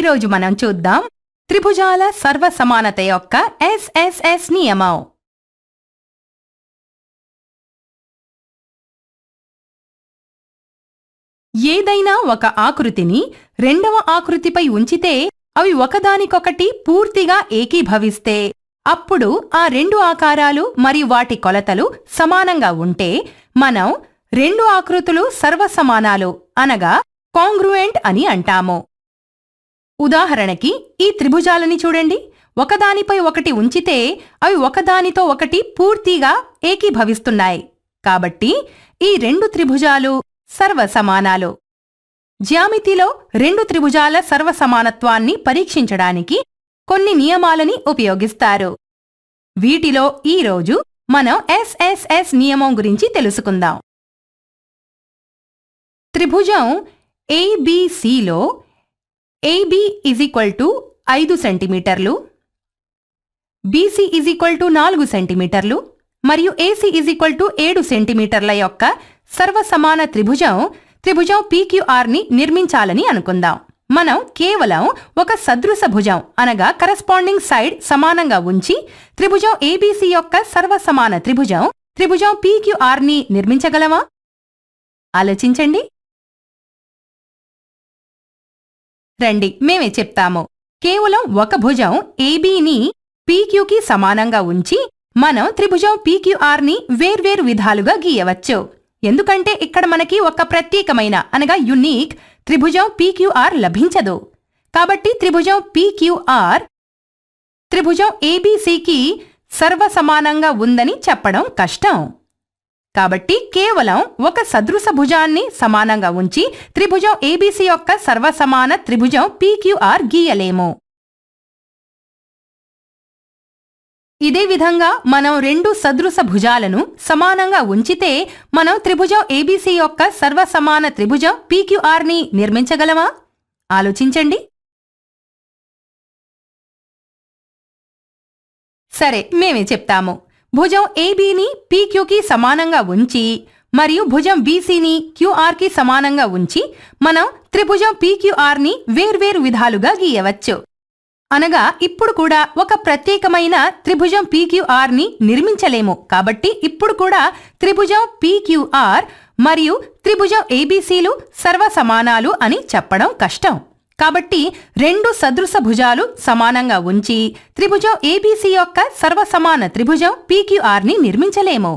ఈరోజు మనం చూద్దాం త్రిభుజాల సర్వ సమానత యొక్క ఎస్ఎస్ఎస్ నియమం ఏదైనా ఒక ఆకృతిని రెండవ ఆకృతిపై ఉంచితే అవి ఒకదానికొకటి పూర్తిగా ఏకీభవిస్తే అప్పుడు ఆ రెండు ఆకారాలు మరియు వాటి కొలతలు సమానంగా ఉంటే మనం రెండు ఆకృతులు సర్వసమానాలు అనగా కాంగ్రూయెంట్ అని అంటాము ఉదాహరణకి ఈ త్రిభుజాలని చూడండి ఒకదానిపై ఒకటి ఉంచితే అవి ఒకదానితో ఒకటి పూర్తిగా ఏకీభవిస్తున్నాయి కాబట్టి ఈ రెండు త్రిభుజాలు సర్వసమానాలు జ్యామితిలో రెండు త్రిభుజాల సర్వసమానత్వాన్ని పరీక్షించడానికి కొన్ని నియమాలని ఉపయోగిస్తారు వీటిలో ఈరోజు మనం ఎస్ఎస్ఎస్ నియమం గురించి తెలుసుకుందాం త్రిభుజం ఏబిసిలో ఏబి ఈజ్ ఈక్వల్ టు ఐదు సెంటీమీటర్లు బీసీ ఈజీక్వల్ ఈక్వల్ టు నాలుగు సెంటీమీటర్లు మరియు ఏసీ ఈజీక్వల్ ఈక్వల్ టు ఏడు సెంటీమీటర్ల యొక్క సర్వసమాన త్రిభుజం త్రిభుజం పీక్యూఆర్ని నిర్మించాలని అనుకుందాం మనం కేవలం ఒక సదృశ భుజం అనగా కరస్పాండింగ్ సైడ్ సమానంగా ఉంచి త్రిభుజం ఏబీసీ యొక్క సర్వసమాన త్రిభుజం త్రిభుజం పీక్యూఆర్ని నిర్మించగలమా ఆలోచించండి రండి మేమే చెప్తాము కేవలం ఒక భుజం ఏబీని పీక్యూకి సమానంగా ఉంచి మనం త్రిభుజం పీక్యూఆర్ని వేర్వేరు విధాలుగా గీయవచ్చు ఎందుకంటే ఇక్కడ మనకి ఒక ప్రత్యేకమైన అనగా యునీక్ త్రిభుజం పీక్యూఆర్ లభించదు కాబట్టి త్రిభుజం పీక్యూఆర్ త్రిభుజం ఏబీసీకి సర్వసమానంగా ఉందని చెప్పడం కష్టం కాబట్టి కేవలం ఒక సదృశ భుజాన్ని సమానంగా ఉంచి త్రిభుజం ఏబీసీ యొక్క సర్వసమాన త్రిభుజం పీక్యూఆర్ గీయలేము ఇదే విధంగా మనం రెండు సదృశ భుజాలను సమానంగా ఉంచితే మనం త్రిభుజం ఏబీసీ యొక్క సర్వసమాన త్రిభుజం పీక్యూఆర్ని నిర్మించగలమా ఆలోచించండి సరే మేమే చెప్తాము భుజం ఏబీని పీక్యూకి సమానంగా ఉంచి మరియు భుజం బీసీని క్యూఆర్కి సమానంగా ఉంచి మనం త్రిభుజం పీక్యూఆర్ని వేర్వేరు విధాలుగా గీయవచ్చు అనగా ఇప్పుడు కూడా ఒక ప్రత్యేకమైన త్రిభుజం ని నిర్మించలేము కాబట్టి ఇప్పుడు కూడా త్రిభుజం పీక్యూఆర్ మరియు త్రిభుజం ఏబీసీలు సర్వసమానాలు అని చెప్పడం కష్టం కాబట్టి రెండు సదృశ భుజాలు సమానంగా ఉంచి త్రిభుజం ఏబీసీ యొక్క సర్వసమాన త్రిభుజం పీక్యూఆర్ని నిర్మించలేము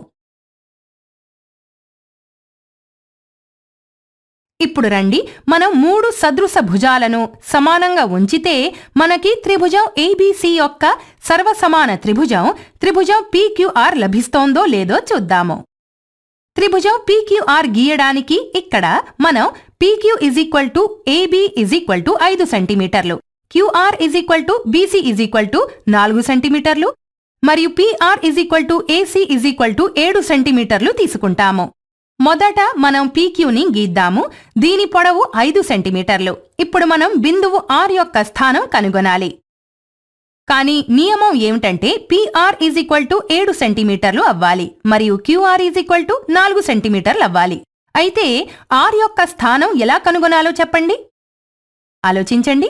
ఇప్పుడు రండి మనం మూడు సదృశ భుజాలను సమానంగా ఉంచితే మనకి త్రిభుజం ఏబీసీ యొక్క సర్వసమాన త్రిభుజం త్రిభుజం పీక్యూఆర్ లభిస్తోందో లేదో చూద్దాము త్రిభుజం పీక్యూఆర్ గీయడానికి ఇక్కడ మనం PQ is equal to AB is equal to ఐదు సెంటీమీటర్లు QR is equal to BC is equal to నాలుగు సెంటీమీటర్లు మరియు PR is equal to AC is equal to ఏడు సెంటీమీటర్లు తీసుకుంటాము మొదట మనం పీక్యూని గీద్దాము దీని పొడవు ఐదు సెంటీమీటర్లు ఇప్పుడు మనం బిందువు ఆర్ యొక్క స్థానం కనుగొనాలి కానీ నియమం ఏమిటంటే పిఆర్ ఈజ్ ఈక్వల్ టు ఏడు సెంటీమీటర్లు అవ్వాలి మరియు క్యూఆర్ ఈజ్ ఈక్వల్ టు నాలుగు సెంటీమీటర్లు అవ్వాలి అయితే ఆర్ యొక్క స్థానం ఎలా కనుగొనాలో చెప్పండి ఆలోచించండి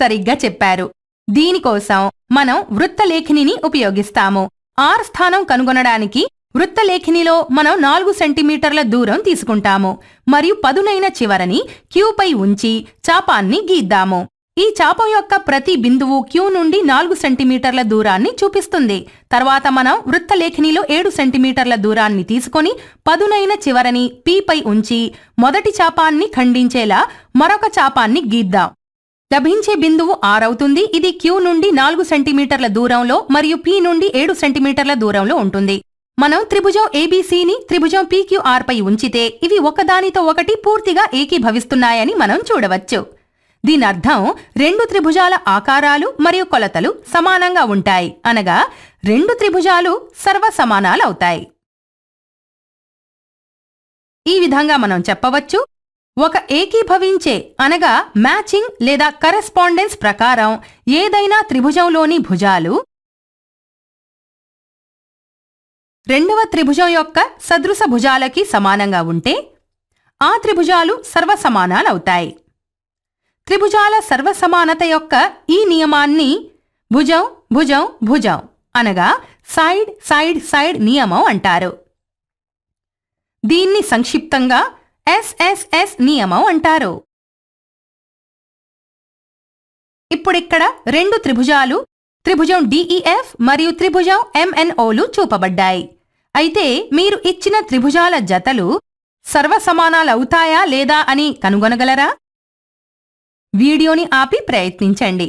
సరిగ్గా చెప్పారు దీనికోసం మనం వృత్తలేఖిని ఉపయోగిస్తాము ఆర్ స్థానం కనుగొనడానికి వృత్తలేఖినిలో మనం నాలుగు సెంటీమీటర్ల దూరం తీసుకుంటాము మరియు పదునైన చివరని క్యూపై ఉంచి చాపాన్ని గీద్దాము ఈ చాపం యొక్క ప్రతి బిందువు క్యూ నుండి నాలుగు సెంటీమీటర్ల దూరాన్ని చూపిస్తుంది తర్వాత మనం వృత్తలేఖినిలో ఏడు సెంటీమీటర్ల దూరాన్ని తీసుకొని పదునైన చివరని పీపై ఉంచి మొదటి చాపాన్ని ఖండించేలా మరొక చాపాన్ని గీద్దాం లభించే బిందువు ఆరవుతుంది ఇది క్యూ నుండి నాలుగు సెంటీమీటర్ల దూరంలో మరియు పీ నుండి ఏడు సెంటీమీటర్ల దూరంలో ఉంటుంది మనం త్రిభుజం ఏబీసీని త్రిభుజం పీక్యూఆర్ పై ఉంచితే ఇవి ఒకదానితో ఒకటి పూర్తిగా ఏకీభవిస్తున్నాయని మనం చూడవచ్చు దీని అర్థం రెండు త్రిభుజాల ఆకారాలు మరియు కొలతలు సమానంగా ఉంటాయి అనగా రెండు త్రిభుజాలు సర్వసమానాలవుతాయి ఈ విధంగా మనం చెప్పవచ్చు ఒక ఏకీభవించే అనగా మ్యాచింగ్ లేదా కరెస్పాండెన్స్ ప్రకారం ఏదైనా త్రిభుజంలోని భుజాలు రెండవ త్రిభుజం యొక్క సదృశ భుజాలకి సమానంగా ఉంటే ఆ త్రిభుజాలు సర్వసమానాలవుతాయి త్రిభుజాల సర్వసమానత యొక్క ఈ నియమాన్ని భుజం భుజం భుజం అనగా సైడ్ సైడ్ సైడ్ నియమం అంటారు దీన్ని సంక్షిప్తంగా ఎస్ఎస్ఎస్ నియమం అంటారు ఇప్పుడిక్కడ రెండు త్రిభుజాలు త్రిభుజం డిఈఎఫ్ e మరియు త్రిభుజం ఎంఎన్ఓలు చూపబడ్డాయి అయితే మీరు ఇచ్చిన త్రిభుజాల జతలు సర్వసమానాలవుతాయా లేదా అని కనుగొనగలరా వీడియోని ఆపి ప్రయత్నించండి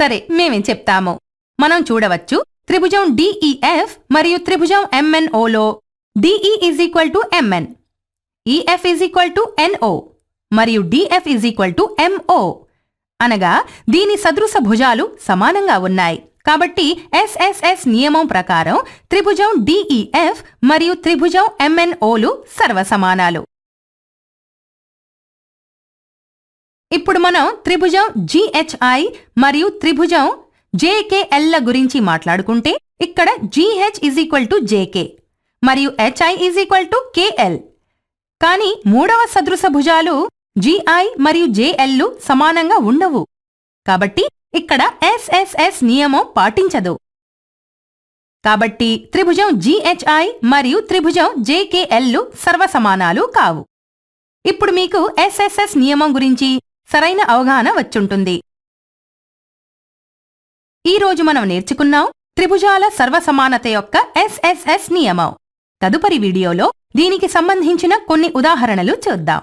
సరే మేమేం చెప్తాము మనం చూడవచ్చు త్రిభుజం డిఈఎఫ్ e మరియు త్రిభుజం ఎంఎన్ఓలో DE is equal to MN EF is equal to NO మరియు DF is equal to MO అనగా దీని సదృశ భుజాలు సమానంగా ఉన్నాయి కాబట్టి ఎస్ఎస్ఎస్ నియమం ప్రకారం త్రిభుజం డిఈఎఫ్ మరియు త్రిభుజం ఎంఎన్ఓలు సర్వసమానాలు ఇప్పుడు మనం త్రిభుజం జిహెచ్ఐ మరియు త్రిభుజం ల గురించి మాట్లాడుకుంటే ఇక్కడ GH is equal to JK మరియు HI is equal to KL కానీ మూడవ సదృశ భుజాలు జిఐ మరియు జేఎల్లు సమానంగా ఉండవు కాబట్టి ఇక్కడ ఎస్ఎస్ఎస్ నియమం పాటించదు కాబట్టి త్రిభుజం జిహెచ్ఐ మరియు త్రిభుజం జేకేఎల్లు సర్వసమానాలు కావు ఇప్పుడు మీకు ఎస్ఎస్ఎస్ నియమం గురించి సరైన అవగాహన వచ్చుంటుంది ఈరోజు మనం నేర్చుకున్నాం త్రిభుజాల సర్వసమానత యొక్క ఎస్ఎస్ఎస్ నియమం తదుపరి వీడియోలో దీనికి సంబంధించిన కొన్ని ఉదాహరణలు చూద్దాం